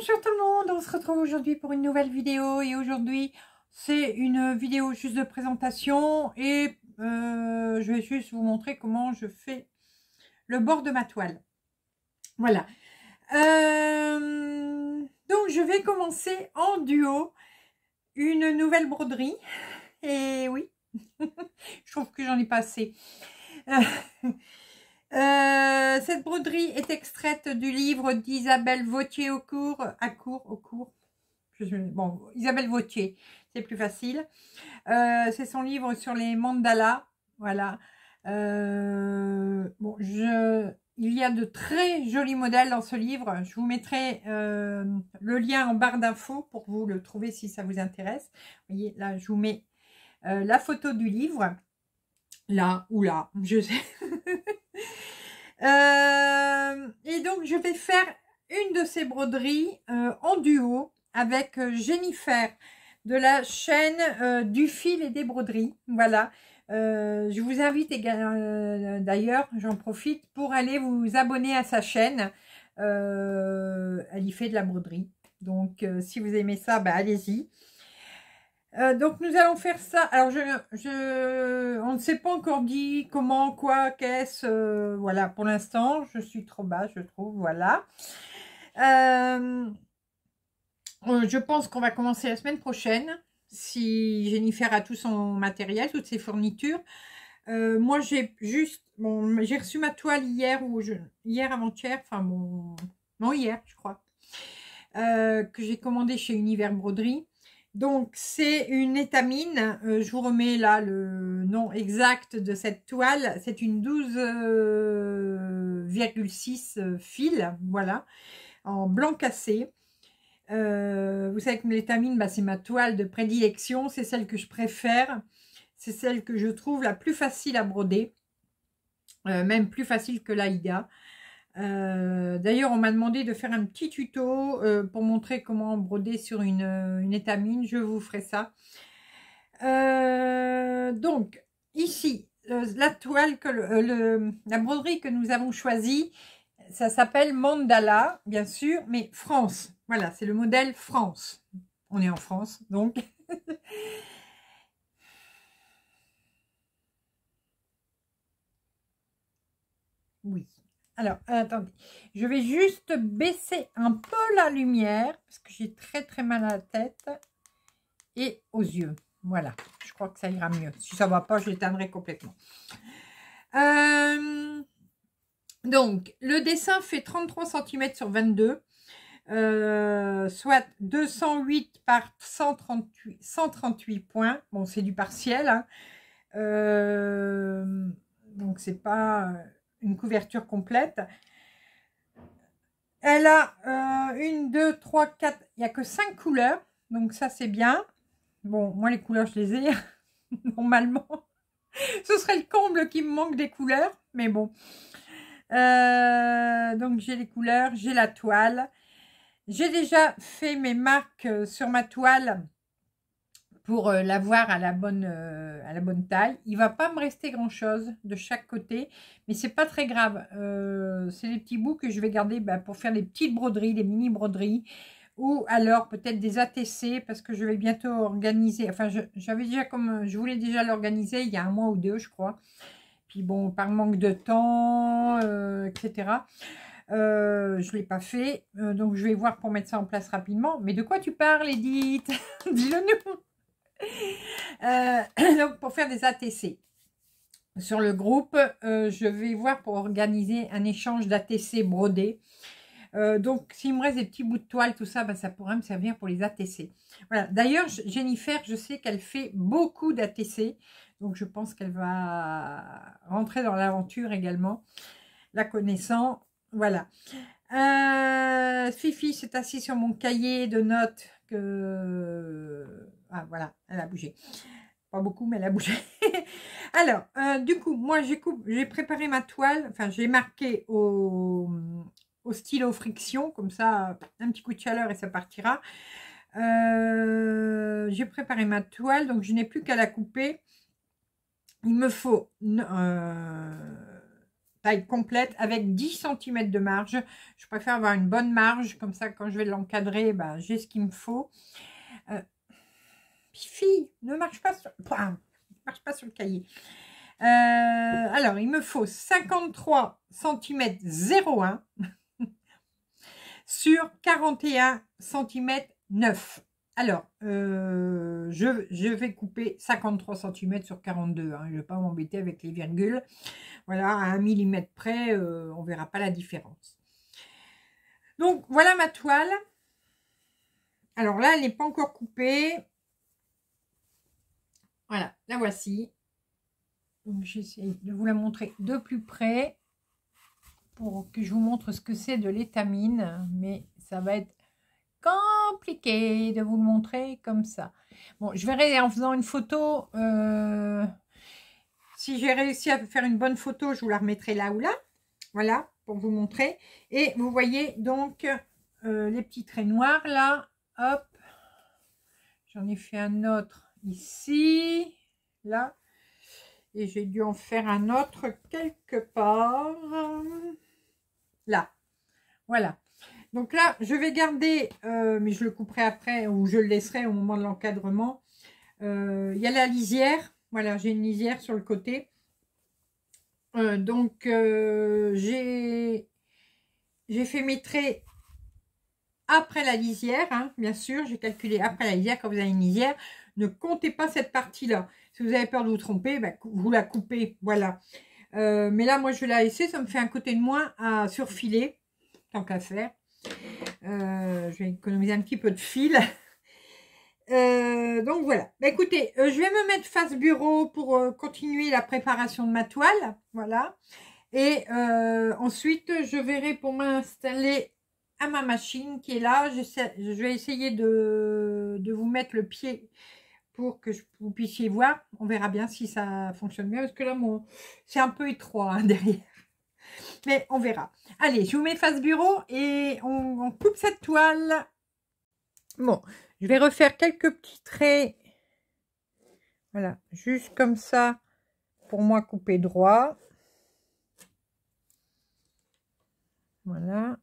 Bonjour tout le monde, on se retrouve aujourd'hui pour une nouvelle vidéo et aujourd'hui c'est une vidéo juste de présentation et euh, je vais juste vous montrer comment je fais le bord de ma toile. Voilà. Euh, donc je vais commencer en duo une nouvelle broderie et oui, je trouve que j'en ai pas assez. Euh, euh, cette broderie est extraite du livre d'Isabelle Vautier au cours, à cours, au cours. bon, Isabelle Vautier, c'est plus facile. Euh, c'est son livre sur les mandalas, voilà. Euh, bon, je, il y a de très jolis modèles dans ce livre. Je vous mettrai le lien en barre d'infos pour vous le trouver si ça vous intéresse. Vous voyez, là, je vous mets la photo du livre. Là ou là, je sais euh, et donc, je vais faire une de ces broderies euh, en duo avec euh, Jennifer de la chaîne du fil et des broderies. Voilà. je vous invite également, d'ailleurs, j'en profite, pour aller vous abonner à sa chaîne. elle y fait de la broderie. Donc, si vous aimez ça, bah, allez-y. Euh, donc nous allons faire ça. Alors je, je on ne s'est pas encore dit comment, quoi, qu'est-ce. Euh, voilà, pour l'instant, je suis trop bas, je trouve. Voilà. Euh, je pense qu'on va commencer la semaine prochaine si Jennifer a tout son matériel, toutes ses fournitures. moi, j'ai juste, j'ai reçu ma toile hier ou hier avant-hier, enfin non hier, je crois, que j'ai commandé chez Univers Broderie. Donc, c'est une étamine. Euh, je vous remets là le nom exact de cette toile. C'est une 12,6 euh, euh, fils, voilà, en blanc cassé. vous savez que l'étamine, bah, c'est ma toile de prédilection. C'est celle que je préfère. C'est celle que je trouve la plus facile à broder. même plus facile que l'Aïda. Euh, d'ailleurs, on m'a demandé de faire un petit tuto euh, pour montrer comment broder sur une, euh, étamine. Je vous ferai ça. donc, ici, la toile, que la broderie que nous avons choisie, ça s'appelle Mandala, bien sûr, mais France. Voilà, c'est le modèle France. On est en France, donc. oui. Alors, attendez. Je vais juste baisser un peu la lumière parce que j'ai très très mal à la tête et aux yeux. Voilà, je crois que ça ira mieux. Si ça ne va pas, je l'éteindrai complètement. Euh, donc, le dessin fait 33 cm sur 22, euh, soit 208 par 138, 138 points. Bon, c'est du partiel. ce hein. euh, donc, c'est pas une couverture complète. Elle a euh, une, deux, trois, quatre, il n'y a que cinq couleurs, donc ça c'est bien. Bon, moi les couleurs je les ai, normalement. Ce serait le comble qui me manque des couleurs, mais bon. Euh, donc j'ai les couleurs, j'ai la toile. J'ai déjà fait mes marques euh, sur ma toile pour euh, l'avoir à, la bonne, euh, à la bonne taille. Il va pas me rester grand chose de chaque côté, mais c'est pas très grave. Euh, c'est les petits bouts que je vais garder bah, pour faire des petites broderies, des mini broderies, ou alors peut-être des ATC parce que je vais bientôt organiser. Enfin, j'avais déjà comme je voulais déjà l'organiser il y a un mois ou deux, je crois. Puis bon, par manque de temps, etc. je ne l'ai pas fait, donc je vais voir pour mettre ça en place rapidement. Mais de quoi tu parles, Edith Dis-le nous euh, donc, pour faire des ATC. Sur le groupe, euh, je vais voir pour organiser un échange d'ATC brodé. Euh, donc, s'il me reste des petits bouts de toile, tout ça, ben, ça pourrait me servir pour les ATC. Voilà. D'ailleurs, Jennifer, je sais qu'elle fait beaucoup d'ATC. Donc, je pense qu'elle va rentrer dans l'aventure également, la connaissant. Voilà. Fifi s'est assise sur mon cahier de notes que ah, voilà, elle a bougé. Pas beaucoup, mais elle a bougé. Alors, euh, du coup, moi, j'ai préparé ma toile. Enfin, j'ai marqué au, au, stylo friction. Comme ça, un petit coup de chaleur et ça partira. Euh, j'ai préparé ma toile. Donc, je n'ai plus qu'à la couper. Il me faut... une euh, taille complète avec 10 cm de marge. Je préfère avoir une bonne marge, comme ça quand je vais l'encadrer, ben, j'ai ce qu'il me faut fille, ne marche pas sur, marche pas sur le cahier. Euh, alors, il me faut 53 cm 01 sur 41 cm 9. Alors, euh, je, vais couper 53 cm sur 42. Hein, je ne vais pas m'embêter avec les virgules. Voilà, à 1 mm près, euh, on ne verra pas la différence. Donc, voilà ma toile. Alors là, elle n'est pas encore coupée. Voilà, la voici. J'essaie de vous la montrer de plus près pour que je vous montre ce que c'est de l'étamine. Mais ça va être compliqué de vous le montrer comme ça. Bon, je verrai en faisant une photo. Euh, si j'ai réussi à faire une bonne photo, je vous la remettrai là ou là. Voilà, pour vous montrer. Et vous voyez donc euh, les petits traits noirs là. Hop, j'en ai fait un autre ici, là. Et j'ai dû en faire un autre quelque part. Là. Voilà. Donc là, je vais garder, euh, mais je le couperai après ou je le laisserai au moment de l'encadrement. Euh, il y a la lisière. Voilà, j'ai une lisière sur le côté. Euh, donc, j'ai fait mes traits après la lisière. Hein, bien sûr, j'ai calculé après la lisière quand vous avez une lisière. Ne comptez pas cette partie-là. Si vous avez peur de vous tromper, ben, vous la coupez. Voilà. Euh, mais là, moi, je vais la laisser. Ça me fait un côté de moins à surfiler. Tant qu'à faire. Euh, je vais économiser un petit peu de fil. Euh, donc voilà. Ben, écoutez, je vais me mettre face bureau pour continuer la préparation de ma toile. Voilà. Et ensuite, je verrai pour m'installer à ma machine qui est là. Je vais essayer de vous mettre le pied que vous puissiez voir. On verra bien si ça fonctionne bien, parce que là, mon... c'est un peu étroit hein, derrière. Mais on verra. Allez, je vous mets face bureau et on, on coupe cette toile. Bon, je vais refaire quelques petits traits. Voilà, juste comme ça, pour moi, couper droit. Voilà.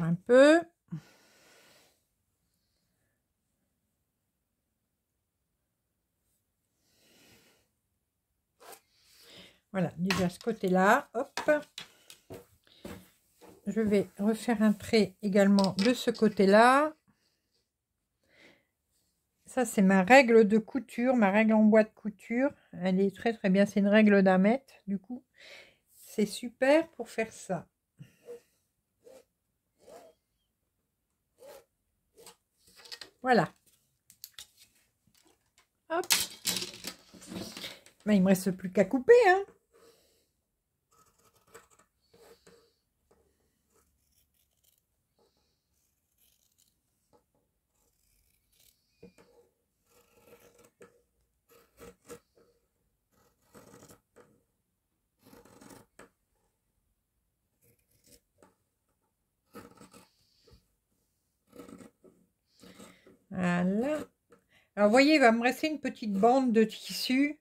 un peu. Voilà, déjà ce côté-là, hop. Je vais refaire un trait également de ce côté-là. Ça, c'est ma règle de couture, ma règle en bois de couture. Elle est très très bien, c'est une règle d'un mètre, du coup. C'est super pour faire ça. Voilà. Hop. il ne me reste plus qu'à couper, hein. Alors, vous voyez, il va me rester une petite bande de tissu.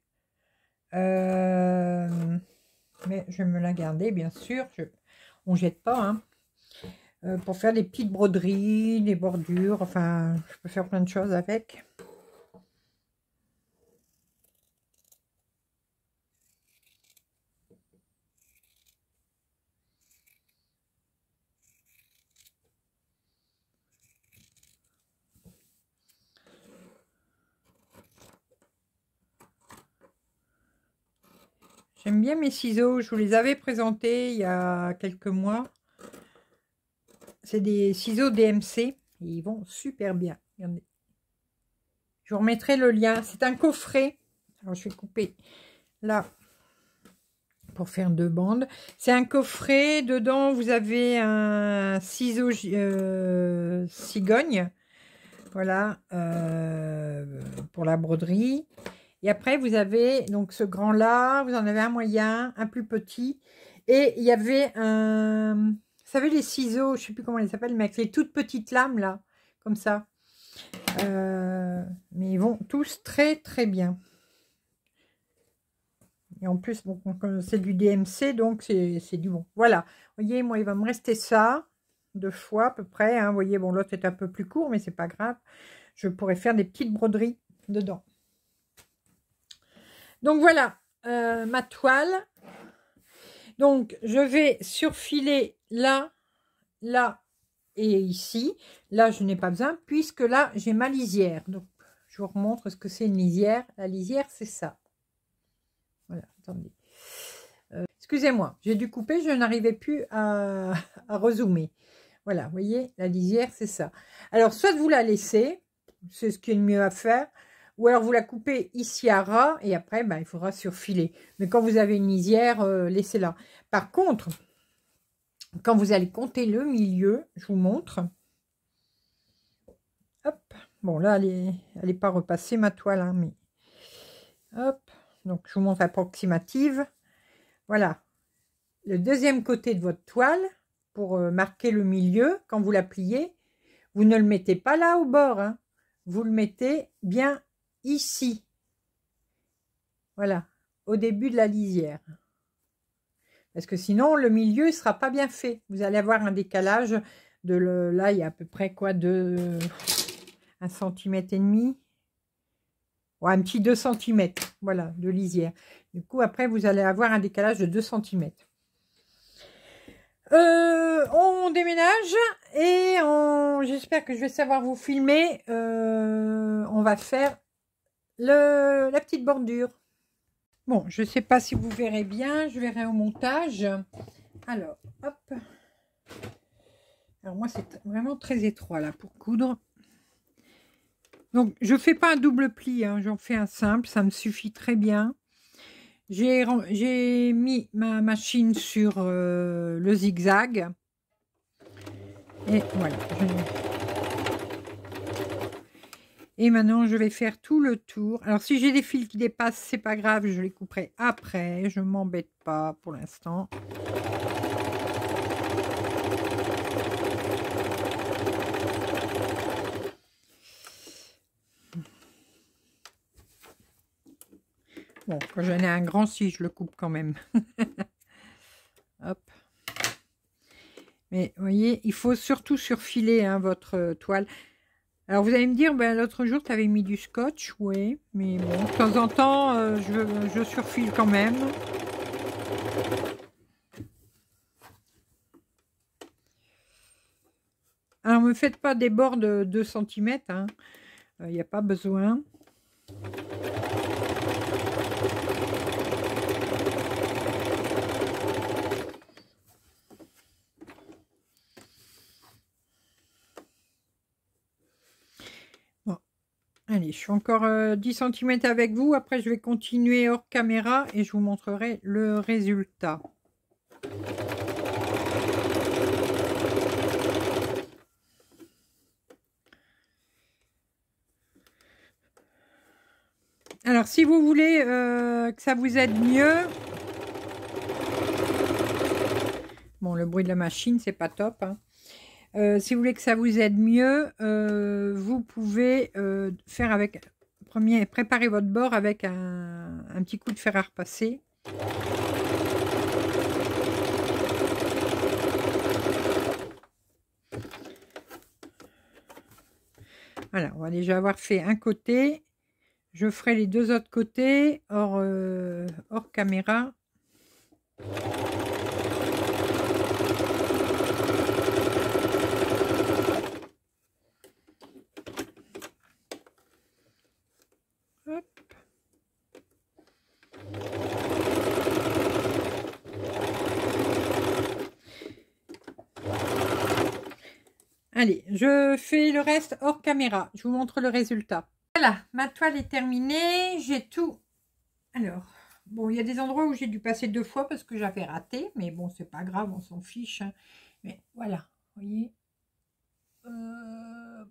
Euh, mais je vais me la garder, bien sûr. on on jette pas, hein. euh, pour faire des petites broderies, des bordures, enfin, je peux faire plein de choses avec. J'aime bien mes ciseaux. Je vous les avais présentés il y a quelques mois. C'est des ciseaux DMC. ils vont super bien. Je vous remettrai le lien. C'est un coffret. Alors, je vais couper là pour faire deux bandes. C'est un coffret. Dedans, vous avez un ciseau euh, cigogne. Voilà. Euh, pour la broderie. Et après, vous avez donc ce grand-là, vous en avez un moyen, un plus petit. Et il y avait un... Vous savez, les ciseaux, je ne sais plus comment ils s'appellent, mais avec les toutes petites lames, là, comme ça. Euh, mais ils vont tous très, très bien. Et en plus, c'est du DMC, donc c'est du bon. Voilà. Vous voyez, moi, il va me rester ça, deux fois à peu près. Hein. Vous voyez, bon, l'autre est un peu plus court, mais c'est pas grave. Je pourrais faire des petites broderies dedans. Donc voilà euh, ma toile. Donc je vais surfiler là, là et ici. Là je n'ai pas besoin puisque là j'ai ma lisière. Donc je vous remontre ce que c'est une lisière. La lisière c'est ça. Voilà, attendez. Euh, excusez-moi, j'ai dû couper, je n'arrivais plus à, à rezoomer. Voilà, vous voyez, la lisière, c'est ça. Alors, soit vous la laissez, c'est ce qui est le mieux à faire, ou alors vous la coupez ici à ras et après ben, il faudra surfiler. Mais quand vous avez une lisière, euh, laissez-la. Par contre, quand vous allez compter le milieu, je vous montre. Hop, bon là elle n'est elle pas repassée ma toile, hein, mais hop, donc je vous montre approximative. Voilà, le deuxième côté de votre toile, pour euh, marquer le milieu, quand vous la pliez, vous ne le mettez pas là au bord, hein. vous le mettez bien ici. Voilà, au début de la lisière. Parce que sinon, le milieu ne sera pas bien fait. Vous allez avoir un décalage de là, il y a à peu près quoi de un centimètre et demi. Ou un petit 2 cm, voilà, de lisière. Du coup, après, vous allez avoir un décalage de 2 cm. Euh, on déménage et j'espère que je vais savoir vous filmer. Euh, on va faire la petite bordure. Bon, je ne sais pas si vous verrez bien, je verrai au montage. Alors, hop. Alors moi, c'est vraiment très étroit là pour coudre. Donc, je ne fais pas un double pli, hein, j'en fais un simple, ça me suffit très bien. J'ai mis ma machine sur euh, le zigzag. Et voilà, et maintenant, je vais faire tout le tour. Alors, si j'ai des fils qui dépassent, c'est pas grave, je les couperai après. Je m'embête pas pour l'instant. Bon, quand j'en ai un grand, si, je le coupe quand même. Hop. Mais, voyez, il faut surtout surfiler un hein, votre toile. Alors, vous allez me dire, ben, l'autre jour, tu avais mis du scotch. Oui, mais bon, de temps en temps, euh, je, surfile quand même. Alors, ne me faites pas des bords de 2 cm. Il n'y a pas besoin. Allez, je suis encore 10 euh, cm avec vous. Après, je vais continuer hors caméra et je vous montrerai le résultat. Alors, si vous voulez euh, que ça vous aide mieux... Bon, le bruit de la machine, c'est pas top. Hein. Euh, si vous voulez que ça vous aide mieux, euh, vous pouvez euh, faire avec premier, préparer votre bord avec un, petit coup de fer à repasser. Voilà, on va déjà avoir fait un côté. Je ferai les deux autres côtés hors, hors caméra. Je fais le reste hors caméra. Je vous montre le résultat. Voilà, ma toile est terminée. J'ai tout... Alors, bon, il y a des endroits où j'ai dû passer deux fois parce que j'avais raté. Mais bon, c'est pas grave, on s'en fiche. Hein. Mais voilà, vous voyez. Euh.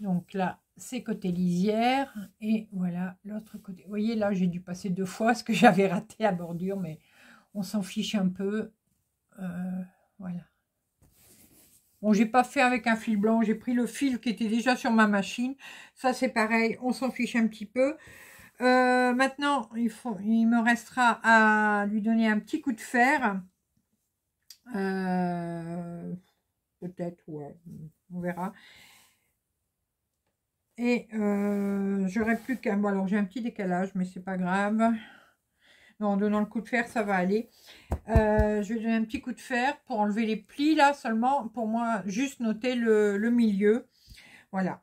Donc là, c'est côté lisière. Et voilà, l'autre côté. Vous voyez, là, j'ai dû passer deux fois ce que j'avais raté à bordure. Mais on s'en fiche un peu. Euh, voilà. Bon, j'ai pas fait avec un fil blanc, j'ai pris le fil qui était déjà sur ma machine. Ça, c'est pareil, on s'en fiche un petit peu. Euh, maintenant, il, me restera à lui donner un petit coup de fer. Euh, peut-être, ouais, on verra. Et euh, j'aurai j'aurais plus qu'un... Bon, alors j'ai un petit décalage, mais c'est pas grave en donnant le coup de fer, ça va aller. Euh, je vais donner un petit coup de fer pour enlever les plis, là, seulement, pour moi, juste noter le, milieu. Voilà.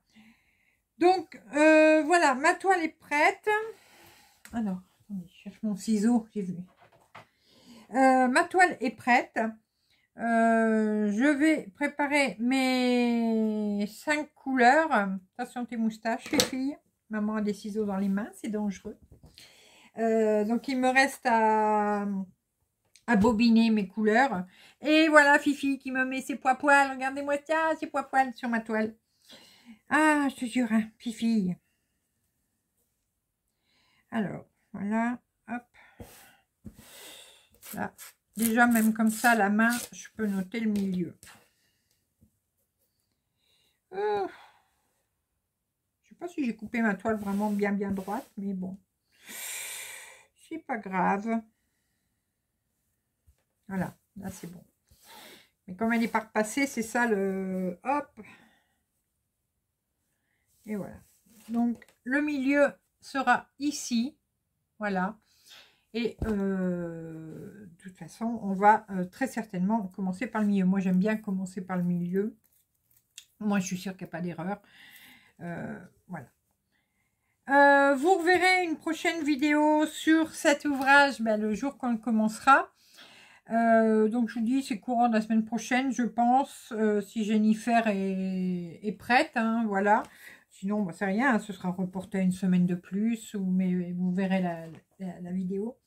Donc, euh, voilà, ma toile est prête. Alors, ah attendez, je cherche mon ciseau, j'ai vu. Euh, ma toile est prête. je vais préparer mes cinq couleurs. Attention tes moustaches, les filles. Maman a des ciseaux dans les mains, c'est dangereux. Euh, donc, il me reste à, bobiner mes couleurs. Et voilà Fifi qui me met ses pois poils. Regardez-moi ça, ses pois poils sur ma toile. Ah, je te jure, hein, Fifi. Alors, voilà, hop. Déjà, même comme ça, la main, je peux noter le milieu. Euh, je ne sais pas si j'ai coupé ma toile vraiment bien, bien droite, mais bon c'est pas grave. Voilà, là c'est bon. Mais comme elle est par passée, c'est ça le... Hop Et voilà. Donc, le milieu sera ici. Voilà. Et euh, de toute façon, on va euh, très certainement commencer par le milieu. Moi, j'aime bien commencer par le milieu. Moi, je suis sûre qu'il n'y a pas d'erreur. Euh, voilà. Euh, vous reverrez une prochaine vidéo sur cet ouvrage ben, le jour qu'on le commencera. Euh, donc je vous dis, c'est courant de la semaine prochaine, je pense, euh, si Jennifer est, prête, hein, voilà. Sinon, ben, c'est rien, ce sera reporté une semaine de plus, mais vous verrez la, vidéo.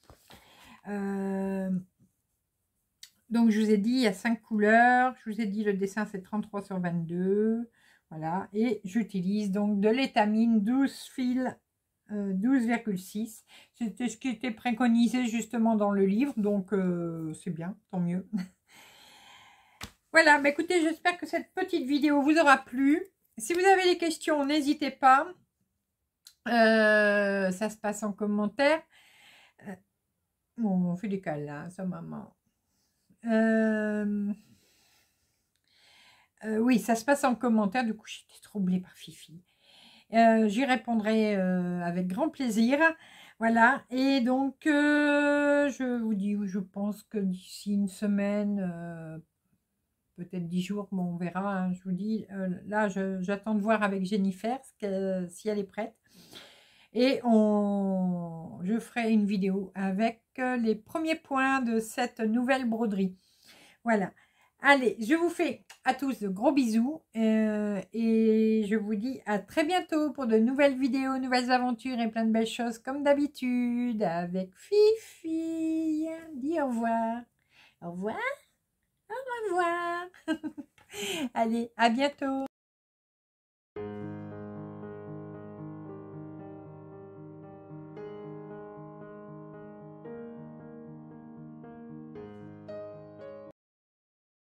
donc je vous ai dit, il y a cinq couleurs, je vous ai dit le dessin c'est 33 sur 22. Voilà, et j'utilise donc de l'étamine 12 fils 12,6. C'était ce qui était préconisé justement dans le livre, donc euh, c'est bien, tant mieux. voilà, mais bah, écoutez, j'espère que cette petite vidéo vous aura plu. Si vous avez des questions, n'hésitez pas. Euh, ça se passe en commentaire. Euh, bon, on fait des câlins, ça, maman. Euh, oui, ça se passe en commentaire. Du coup, j'étais troublée par Fifi. Euh, j'y répondrai euh, avec grand plaisir. Voilà. Et donc, je vous dis, je pense que d'ici une semaine, peut-être dix jours, on verra. Hein, je vous dis, là, j'attends de voir avec Jennifer si elle est prête. Et je ferai une vidéo avec les premiers points de cette nouvelle broderie. Voilà. Allez, je vous fais à tous de gros bisous euh, et je vous dis à très bientôt pour de nouvelles vidéos, nouvelles aventures et plein de belles choses comme d'habitude avec Fifi. Dis au revoir. Au revoir. Au revoir. Allez, à bientôt.